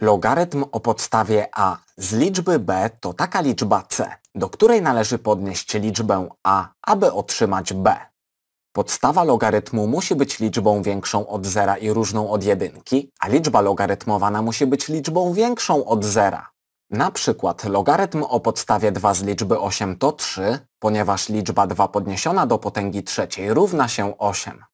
Logarytm o podstawie a z liczby b to taka liczba c, do której należy podnieść liczbę a, aby otrzymać b. Podstawa logarytmu musi być liczbą większą od zera i różną od jedynki, a liczba logarytmowana musi być liczbą większą od zera. Na przykład logarytm o podstawie 2 z liczby 8 to 3, ponieważ liczba 2 podniesiona do potęgi trzeciej równa się 8.